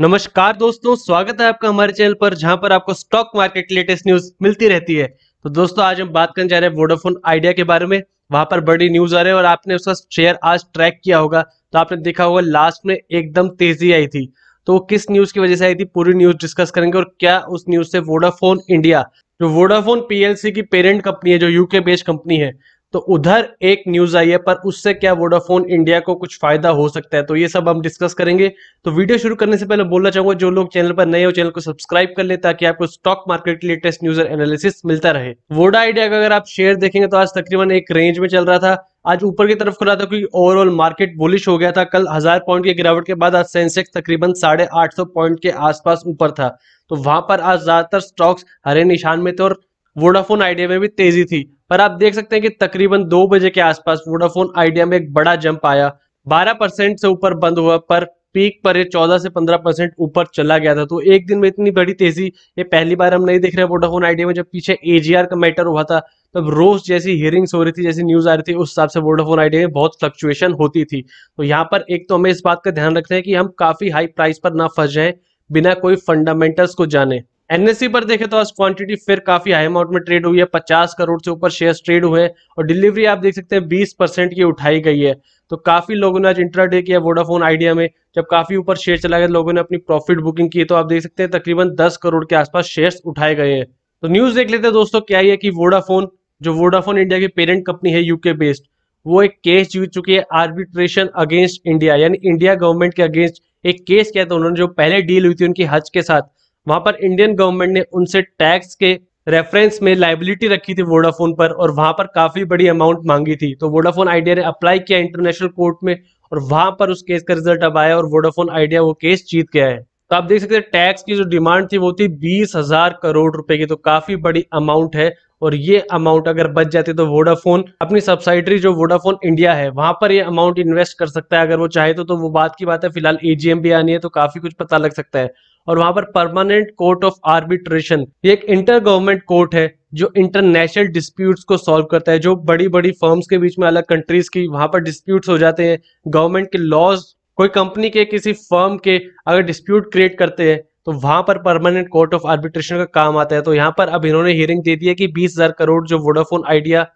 नमस्कार दोस्तों स्वागत है आपका हमारे चैनल पर जहां पर आपको स्टॉक मार्केट लेटेस्ट न्यूज मिलती रहती है तो दोस्तों आज हम बात करने जा रहे हैं वोडाफोन आइडिया के बारे में वहां पर बड़ी न्यूज आ रही है और आपने उसका शेयर आज ट्रैक किया होगा तो आपने देखा होगा लास्ट में एकदम तेजी आई थी तो वो किस न्यूज की वजह से आई थी पूरी न्यूज डिस्कस करेंगे और क्या उस न्यूज से वोडाफोन इंडिया जो वोडाफोन पीएलसी की पेरेंट कंपनी है जो यूके बेस्ड कंपनी है तो उधर एक न्यूज आई है पर उससे क्या वोडाफोन इंडिया को कुछ फायदा हो सकता है तो ये सब हम डिस्कस करेंगे तो वीडियो शुरू करने से पहले बोलना चाहूंगा जो लोग चैनल पर नए हो चैनल को सब्सक्राइब कर ले ताकि आपको स्टॉक मार्केट के लेटेस्ट न्यूज और एनालिसिस मिलता रहे वोडा आइडिया का अगर आप शेयर देखेंगे तो आज तकरीबन एक रेंज में चल रहा था आज ऊपर की तरफ खुला था क्योंकि ओवरऑल मार्केट बुलिश हो गया था कल हजार पॉइंट की गिरावट के बाद आज सेंसेक्स तकरीबन साढ़े आठ सौ पॉइंट के आसपास ऊपर था तो वहां पर आज ज्यादातर स्टॉक्स हरे निशान में थे और वोडाफोन आइडिया में भी तेजी थी पर आप देख सकते हैं कि तकरीबन दो बजे के आसपास वोडाफोन आइडिया में एक बड़ा जंप आया 12 परसेंट से ऊपर बंद हुआ पर पीक पर ये 14 से 15 परसेंट ऊपर चला गया था तो एक दिन में इतनी बड़ी तेजी ये पहली बार हम नहीं देख रहे वोडाफोन आइडिया में जब पीछे एजीआर का मैटर हुआ था तब रोज जैसी हियरिंग्स हो रही थी जैसी न्यूज आ रही थी उस हिसाब से वोडाफोन आइडिया में बहुत फ्लक्चुएशन होती थी तो यहाँ पर एक तो हमें इस बात का ध्यान रखना है कि हम काफी हाई प्राइस पर ना फंस जाए बिना कोई फंडामेंटल्स को जाने एनएससी e पर देखें तो आज क्वांटिटी फिर काफी हाई अमाउंट में ट्रेड हुई है पचास करोड़ से ऊपर शेयर्स ट्रेड हुए हैं और डिलीवरी आप देख सकते हैं बीस परसेंट की उठाई गई है तो काफी लोगों ने आज डे किया वोडाफोन आइडिया में जब काफी ऊपर शेयर चला गया लोगों ने अपनी प्रॉफिट बुकिंग की तो आप देख सकते हैं तकरीबन दस करोड़ के आसपास शेयर उठाए गए हैं तो न्यूज देख लेते हैं दोस्तों क्या है कि वोडाफोन जो वोडाफोन इंडिया की पेरेंट कंपनी है यूके बेस्ड वो एक केस जीत चुकी है आर्बिट्रेशन अगेंस्ट इंडिया यानी इंडिया गवर्नमेंट के अगेंस्ट एक केस क्या था उन्होंने जो पहले डील हुई थी उनकी हज के साथ वहां पर इंडियन गवर्नमेंट ने उनसे टैक्स के रेफरेंस में लाइबिलिटी रखी थी वोडाफोन पर और वहां पर काफी बड़ी अमाउंट मांगी थी तो वोडाफोन आइडिया ने अप्लाई किया इंटरनेशनल कोर्ट में और वहां पर उस केस का रिजल्ट अब आया और वोडाफोन आइडिया वो केस जीत गया है तो आप देख सकते हैं टैक्स की जो डिमांड थी वो थी बीस हजार करोड़ रुपए की तो काफी बड़ी अमाउंट है और ये अमाउंट अगर बच जाती तो वोडाफोन अपनी सब्सिडरी जो वोडाफोन इंडिया है वहां पर ये अमाउंट इन्वेस्ट कर सकता है अगर वो चाहे तो, तो वो बात की बात है फिलहाल एजीएम भी आनी है तो काफी कुछ पता लग सकता है और वहां पर परमानेंट कोर्ट ऑफ आर्बिट्रेशन एक इंटर गवर्नमेंट कोर्ट है जो इंटरनेशनल डिस्प्यूट्स को सॉल्व करता है जो बड़ी बड़ी फर्म्स के बीच में अलग कंट्रीज की वहां पर डिस्प्यूट्स हो जाते हैं गवर्नमेंट के लॉज कोई कंपनी के किसी फर्म के अगर डिस्प्यूट क्रिएट करते हैं तो वहां पर परमानेंट कोर्ट ऑफ आर्बिट्रेशन का काम आता है तो यहाँ पर अब इन्होंने हियरिंग दे दी है कि बीस हजार करोड़ जो वोडाफोन आइडिया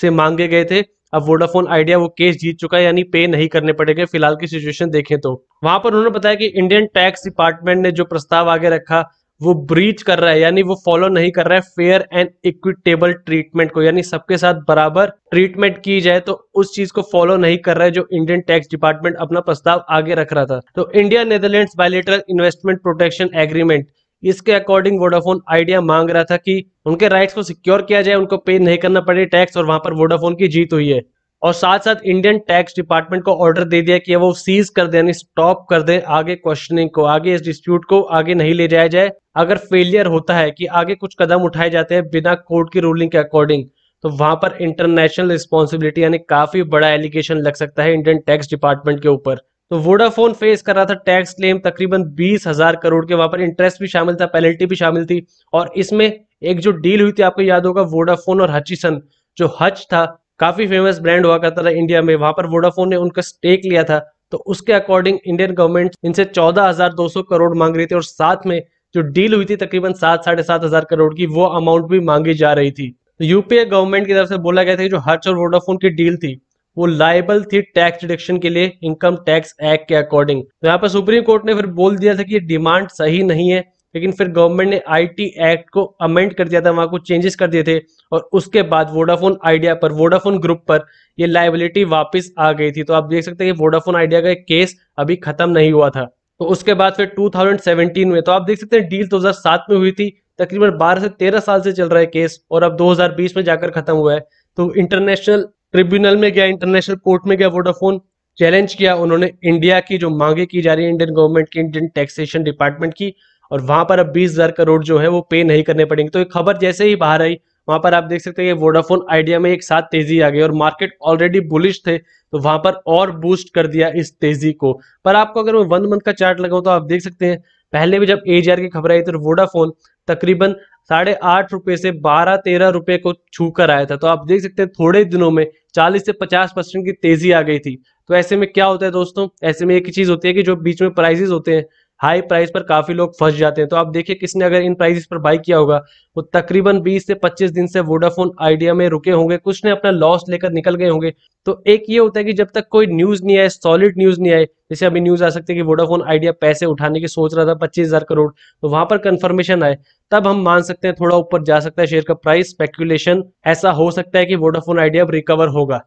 से मांगे गए थे अब वोडाफोन आइडिया वो केस जीत चुका है यानी पे नहीं करने पड़ेंगे फिलहाल की सिचुएशन देखें तो वहां पर उन्होंने बताया कि इंडियन टैक्स डिपार्टमेंट ने जो प्रस्ताव आगे रखा वो ब्रीच कर रहा है यानी वो फॉलो नहीं कर रहा है फेयर एंड इक्विटेबल ट्रीटमेंट को यानी सबके साथ बराबर ट्रीटमेंट की जाए तो उस चीज को फॉलो नहीं कर रहा है जो इंडियन टैक्स डिपार्टमेंट अपना प्रस्ताव आगे रख रहा था तो India Netherlands bilateral investment protection agreement इसके अकॉर्डिंग वोडाफोन आइडिया मांग रहा था कि उनके राइट्स को सिक्योर किया जाए उनको पे नहीं करना पड़े टैक्स और वहां पर वोडाफोन की जीत हुई है और साथ साथ इंडियन टैक्स डिपार्टमेंट को ऑर्डर दे दिया कि वो सीज कर दे यानी स्टॉप कर दे आगे क्वेश्चनिंग को आगे इस डिस्प्यूट को आगे नहीं ले जाया जाए अगर फेलियर होता है कि आगे कुछ कदम उठाए जाते हैं बिना कोर्ट की रूलिंग के अकॉर्डिंग तो वहां पर इंटरनेशनल रिस्पॉन्सिबिलिटी यानी काफी बड़ा एलिगेशन लग सकता है इंडियन टैक्स डिपार्टमेंट के ऊपर तो वोडाफोन फेस कर रहा था टैक्स क्लेम तकरीबन बीस हजार करोड़ के वहां पर इंटरेस्ट भी शामिल था पेनल्टी भी शामिल थी और इसमें एक जो डील हुई थी आपको याद होगा वोडाफोन और हचिसन जो हच था काफी फेमस ब्रांड हुआ करता था इंडिया में वहां पर वोडाफोन ने उनका स्टेक लिया था तो उसके अकॉर्डिंग इंडियन गवर्नमेंट इनसे 14,200 करोड़ मांग रही थी और साथ में जो डील हुई थी तकरीबन सात साढ़े सात हजार करोड़ की वो अमाउंट भी मांगी जा रही थी तो यूपीए गवर्नमेंट की तरफ से बोला गया था कि जो हर्च और वोडाफोन की डील थी वो लाइबल थी टैक्स डिडक्शन के लिए इनकम टैक्स एक्ट के अकॉर्डिंग तो यहाँ पर सुप्रीम कोर्ट ने फिर बोल दिया था कि ये डिमांड सही नहीं है लेकिन फिर गवर्नमेंट ने आईटी एक्ट को अमेंड कर दिया था वहां को चेंजेस कर दिए थे और उसके बाद वोडाफोन आइडिया पर वोडाफोन ग्रुप पर ये लाइबिलिटी वापस आ गई थी तो आप देख सकते हैं कि वोडाफोन आइडिया का एक केस अभी खत्म नहीं हुआ था तो उसके बाद फिर 2017 में तो आप देख सकते हैं डील 2007 में हुई थी तकरीबन 12 से 13 साल से चल रहा है केस और अब 2020 में जाकर खत्म हुआ है तो इंटरनेशनल ट्रिब्यूनल में गया इंटरनेशनल कोर्ट में गया वोडाफोन चैलेंज किया उन्होंने इंडिया की जो मांगे की जा रही है इंडियन गवर्नमेंट की इंडियन टैक्सेशन डिपार्टमेंट की और वहां पर अब बीस हजार करोड़ जो है वो पे नहीं करने पड़ेंगे तो ये खबर जैसे ही बाहर आई वहां पर आप देख सकते हैं वोडाफोन आइडिया में एक साथ तेजी आ गई और मार्केट ऑलरेडी बुलिश थे तो वहां पर और बूस्ट कर दिया इस तेजी को पर आपको अगर मैं वन मंथ का चार्ट लगाऊं तो आप देख सकते हैं पहले भी जब एजीआर की खबर आई तो वोडाफोन तकरीबन साढ़े आठ रुपए से बारह तेरह रुपए को छू कर आया था तो आप देख सकते हैं थोड़े दिनों में 40 से 50 परसेंट की तेजी आ गई थी तो ऐसे में क्या होता है दोस्तों ऐसे में एक ही चीज होती है कि जो बीच में प्राइजेस होते हैं हाई प्राइस पर काफी लोग फंस जाते हैं तो आप देखिए किसने अगर इन प्राइस पर बाई किया होगा वो तकरीबन 20 से 25 दिन से वोडाफोन आइडिया में रुके होंगे कुछ ने अपना लॉस लेकर निकल गए होंगे तो एक ये होता है कि जब तक कोई न्यूज नहीं आए सॉलिड न्यूज नहीं आए जैसे अभी न्यूज आ सकती है कि वोडाफोन आइडिया पैसे उठाने की सोच रहा था पच्चीस हजार करोड़ तो वहां पर कंफर्मेशन आए तब हम मान सकते हैं थोड़ा ऊपर जा सकता है शेयर का प्राइस स्पेक्यूलेशन ऐसा हो सकता है कि वोडाफोन आइडिया रिकवर होगा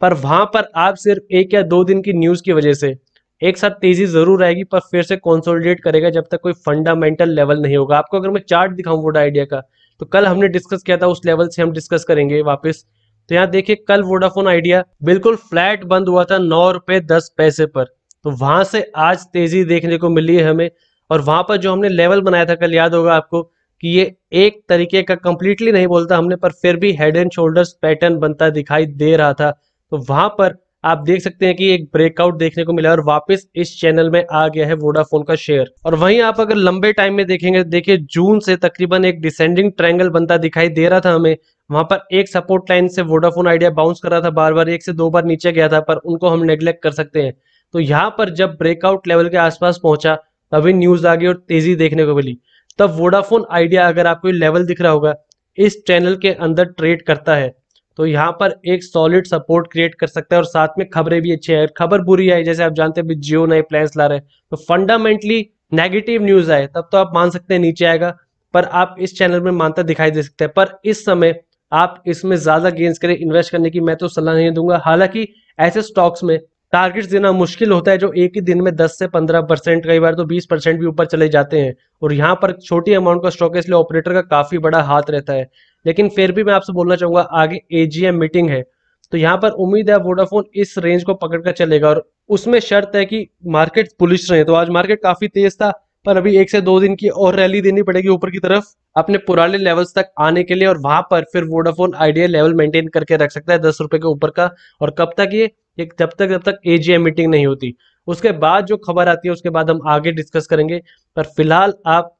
पर वहां पर आप सिर्फ एक या दो दिन की न्यूज की वजह से एक साथ तेजी जरूर आएगी पर फिर से कॉन्सोलिडेट करेगा जब तक कोई फंडामेंटल लेवल नहीं होगा आपको अगर मैं चार्ट दिखाऊं वोडा आइडिया का तो कल हमने डिस्कस किया था उस लेवल से हम डिस्कस करेंगे वापस तो यहाँ देखिए कल वोडाफोन आइडिया बिल्कुल फ्लैट बंद हुआ था नौ रुपए दस पैसे पर तो वहां से आज तेजी देखने को मिली है हमें और वहां पर जो हमने लेवल बनाया था कल याद होगा आपको कि ये एक तरीके का कंप्लीटली नहीं बोलता हमने पर फिर भी हेड एंड शोल्डर्स पैटर्न बनता दिखाई दे रहा था तो वहां पर आप देख सकते हैं कि एक ब्रेकआउट देखने को मिला और वापस इस चैनल में आ गया है वोडाफोन का शेयर और वहीं आप अगर लंबे टाइम में देखेंगे देखिए जून से तकरीबन एक डिसेंडिंग ट्रायंगल बनता दिखाई दे रहा था हमें वहां पर एक सपोर्ट लाइन से वोडाफोन आइडिया बाउंस कर रहा था बार बार एक से दो बार नीचे गया था पर उनको हम नेग्लेक्ट कर सकते हैं तो यहाँ पर जब ब्रेकआउट लेवल के आसपास पहुंचा तभी न्यूज आ गई और तेजी देखने को मिली तब वोडाफोन आइडिया अगर आपको लेवल दिख रहा होगा इस चैनल के अंदर ट्रेड करता है तो यहाँ पर एक सॉलिड सपोर्ट क्रिएट कर सकता है और साथ में खबरें भी अच्छी है खबर बुरी आई जैसे आप जानते हैं जियो नए प्लान ला रहे हैं तो फंडामेंटली नेगेटिव न्यूज आए तब तो आप मान सकते हैं नीचे आएगा पर आप इस चैनल में मानता दिखाई दे सकते हैं पर इस समय आप इसमें ज्यादा गेंस करें इन्वेस्ट करने की मैं तो सलाह नहीं दूंगा हालांकि ऐसे स्टॉक्स में टारगेट्स देना मुश्किल होता है जो एक ही दिन में 10 से 15 परसेंट कई बार तो 20 परसेंट भी ऊपर चले जाते हैं और यहाँ पर छोटी अमाउंट का स्टॉक है इसलिए ऑपरेटर का काफ़ी बड़ा हाथ रहता है लेकिन फिर भी मैं आपसे बोलना चाहूंगा आगे एजीएम मीटिंग है तो यहाँ पर उम्मीद है वोडाफोन इस रेंज को पकड़कर चलेगा और उसमें शर्त है कि मार्केट पुलिस रहे तो आज मार्केट काफ़ी तेज था पर अभी एक से दो दिन की और रैली देनी पड़ेगी ऊपर की तरफ अपने पुराने लेवल्स तक आने के लिए और वहां पर फिर वोडाफोन आइडिया लेवल मेंटेन करके रख सकता है दस रुपए के ऊपर का और कब तक ये ये जब तक जब तक एजीएम मीटिंग नहीं होती उसके बाद जो खबर आती है उसके बाद हम आगे डिस्कस करेंगे पर फिलहाल आप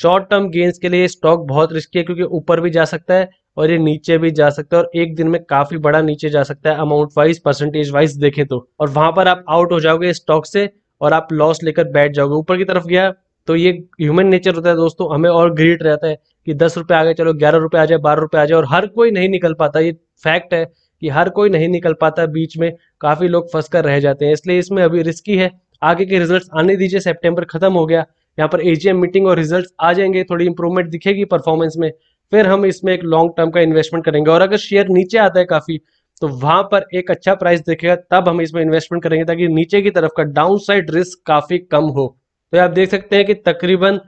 शॉर्ट टर्म गेंस के लिए स्टॉक बहुत रिस्की है क्योंकि ऊपर भी जा सकता है और ये नीचे भी जा सकता है और एक दिन में काफी बड़ा नीचे जा सकता है अमाउंट वाइज परसेंटेज वाइज देखें तो और वहां पर आप आउट हो जाओगे स्टॉक से और आप लॉस लेकर बैठ जाओगे ऊपर की तरफ गया तो ये ह्यूमन नेचर होता है दोस्तों हमें और ग्रीट रहता है कि दस रुपए आ गए चलो ग्यारह रुपए आ जाए बारह रुपए आ जाए और हर कोई नहीं निकल पाता ये फैक्ट है कि हर कोई नहीं निकल पाता बीच में काफ़ी लोग फंस कर रह जाते हैं इसलिए इसमें अभी रिस्की है आगे के रिजल्ट आने दीजिए सेप्टेम्बर खत्म हो गया यहाँ पर एजीएम मीटिंग और रिजल्ट आ जाएंगे थोड़ी इंप्रूवमेंट दिखेगी परफॉर्मेंस में फिर हम इसमें एक लॉन्ग टर्म का इन्वेस्टमेंट करेंगे और अगर शेयर नीचे आता है काफ़ी तो वहां पर एक अच्छा प्राइस देखेगा तब हम इसमें इन्वेस्टमेंट करेंगे ताकि नीचे की तरफ का डाउनसाइड रिस्क काफी कम हो तो आप देख सकते हैं कि तकरीबन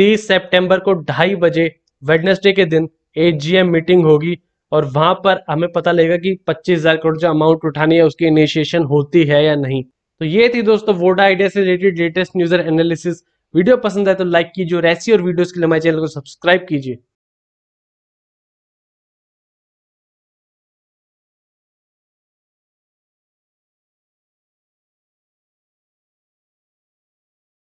30 सितंबर को ढाई बजे वेडनेसडे के दिन एजीएम मीटिंग होगी और वहां पर हमें पता लगेगा कि पच्चीस हजार करोड़ जो अमाउंट उठानी है उसकी इनिशिएशन होती है या नहीं तो ये थी दोस्तों वोडा आइडिया से related latest news analysis video पसंद आए तो लाइक कीजिए और ऐसी और वीडियोस के लिए हमारे चैनल को सब्सक्राइब कीजिए